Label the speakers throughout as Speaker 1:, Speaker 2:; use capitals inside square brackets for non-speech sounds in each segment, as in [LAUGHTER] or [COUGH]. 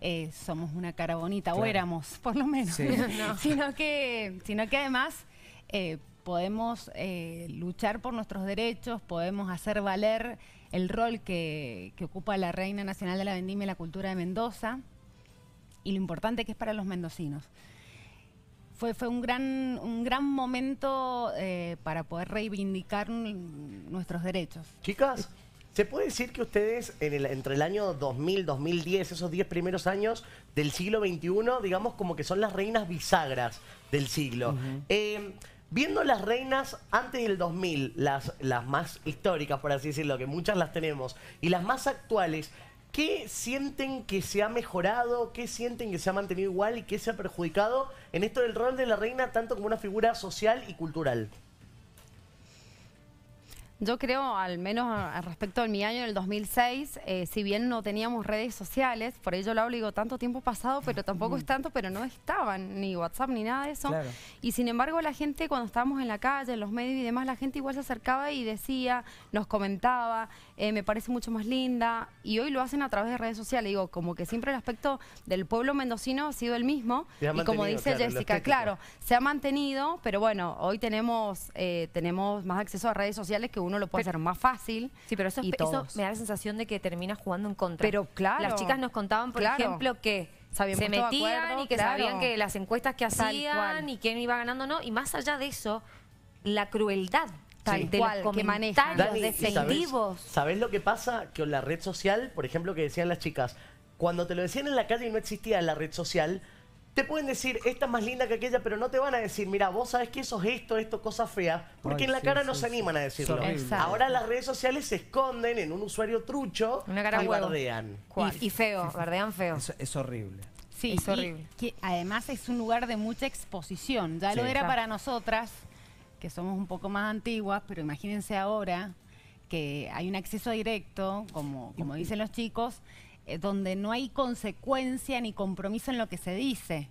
Speaker 1: Eh, somos una cara bonita, o éramos, por
Speaker 2: lo menos, [LAUGHS]
Speaker 1: sino, que, sino que además eh, podemos eh, luchar por nuestros derechos, podemos hacer valer el rol que, ocupa la Reina Nacional de la Vendimia y la Cultura de Mendoza, y lo importante que es para los mendocinos. Fue, fue un, gran, un gran momento para poder reivindicar nuestros derechos.
Speaker 2: Chicas, ¿Se puede decir que ustedes entre el año 2000, 2010, esos 10 primeros años del siglo XXI, digamos como que son las reinas bisagras del siglo? Eh, viendo las reinas antes del 2000, las, las más históricas, por así decirlo, que muchas las tenemos, y las más actuales, ¿qué sienten que se ha mejorado? ¿Qué sienten que se ha mantenido igual y qué se ha perjudicado en esto del rol de la reina tanto como una figura social y cultural?
Speaker 3: Yo creo, al menos respecto a respecto mi año, en el 2006, eh, si bien no teníamos redes sociales, por ello lo hablo digo, tanto tiempo pasado, pero tampoco es tanto, pero no estaban ni WhatsApp ni nada de eso. Y sin embargo, la gente cuando estábamos en la calle, en los medios y demás, la gente igual se acercaba y decía, nos comentaba, eh, me parece mucho más linda. Y hoy lo hacen a través de redes sociales. Digo, como que siempre el aspecto del pueblo mendocino ha sido el mismo. Y como dice Jessica, claro, se ha mantenido, pero bueno, hoy tenemos, eh, tenemos más acceso a redes sociales que uno lo puede hacer más fácil. Sí, pero eso, es, me da la sensación de que termina jugando en contra. Pero claro. Las chicas nos contaban, por ejemplo, que se metían y que sabían que las encuestas que hacían y quién iba ganando no. Y más allá de eso, la crueldad tal sí. que cual, los defensivos.
Speaker 2: ¿sabes, lo que pasa? Que la red social, por ejemplo, que decían las chicas, cuando te lo decían en la calle y no existía la red social, te pueden decir, esta es más linda que aquella, pero no te van a decir, mira, vos sabes que eso es esto, esto, cosas feas, porque en la cara no se animan a decirlo. Ahora las redes sociales se esconden en un usuario trucho y
Speaker 1: Y, feo, guardean feo. Es, horrible. Sí, es horrible. además es un lugar de mucha exposición. Ya lo era para nosotras, que somos un poco más antiguas, pero imagínense ahora que hay un acceso directo, como, como dicen los chicos, eh, donde no hay consecuencia ni compromiso en lo que se dice.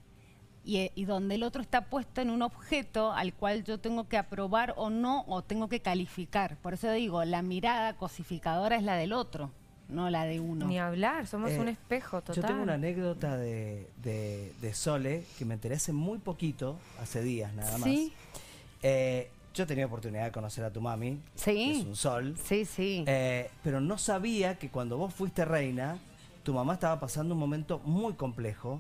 Speaker 1: Eh, y, donde el otro está puesto en un objeto al cual yo tengo que aprobar o no, o tengo que calificar. Por eso digo, la mirada cosificadora es la del otro, no la de uno. Ni hablar, somos eh, un espejo total. Yo tengo una
Speaker 2: anécdota de, de, Sole que me interesa muy poquito, hace días nada más. Sí. yo tenía oportunidad de conocer a tu mami, que es un sol. Sí, sí. pero no sabía que cuando vos fuiste reina, tu mamá estaba pasando un momento muy complejo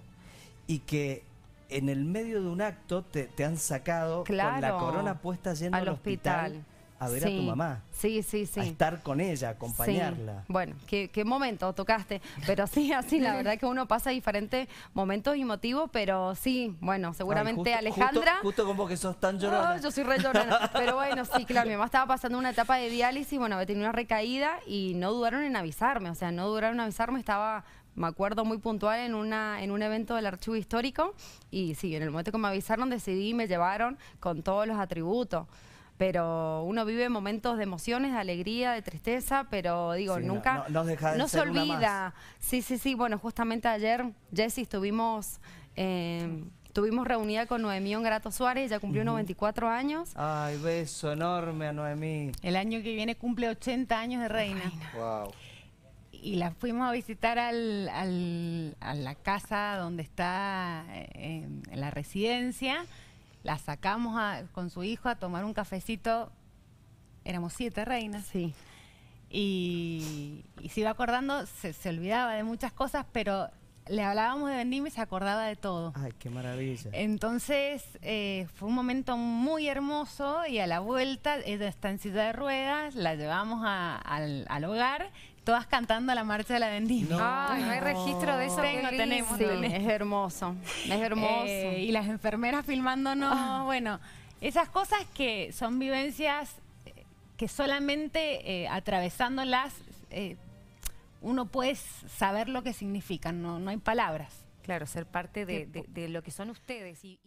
Speaker 2: y que en el medio de un acto te, han sacado con la corona
Speaker 3: puesta yendo al hospital a ver a tu mamá. Sí, sí, sí.
Speaker 2: estar con ella, acompañarla.
Speaker 3: Bueno, qué, momento tocaste. Pero sí, así la verdad que uno pasa diferentes momentos y motivos, pero sí, bueno, seguramente Alejandra...
Speaker 2: Justo, como que sos tan llorona. Oh, yo soy re llorona. pero
Speaker 3: bueno, sí, claro, mi mamá estaba pasando una etapa de diálisis, bueno, tenía una recaída y no dudaron en avisarme, o sea, no dudaron en avisarme, estaba me acuerdo muy puntual en, una, en un evento del archivo histórico y sí, en el momento que me avisaron decidí y me llevaron con todos los atributos pero uno vive momentos de emociones, de alegría, de tristeza, pero digo, nunca no, se olvida. Sí, sí, sí, bueno, justamente ayer, Jessy, estuvimos... Eh, reunida con Noemí Grato
Speaker 1: Suárez, ya cumplió 94 años. Ay, beso enorme a Noemí. El año que viene cumple 80 años de reina. Y la fuimos a visitar al, a la casa donde está eh, en la residencia la sacamos con su hijo a tomar un cafecito. Éramos siete reinas. Sí. Y, se iba acordando, se, se olvidaba de muchas cosas, pero le hablábamos de Vendim y se acordaba de todo.
Speaker 2: Ay, qué maravilla.
Speaker 1: Entonces, eh, fue un momento muy hermoso y a la vuelta, ella está en silla de ruedas, la llevamos al, hogar todas cantando la marcha de la Vendim. Ay, no hay registro de eso. Tengo, tenemos. es hermoso, es hermoso. Eh, y las enfermeras filmándonos, ah. bueno, esas cosas que son vivencias eh, que solamente atravesándolas uno puede saber lo que significan, no, no hay palabras. Claro, ser parte de, lo que son
Speaker 3: ustedes y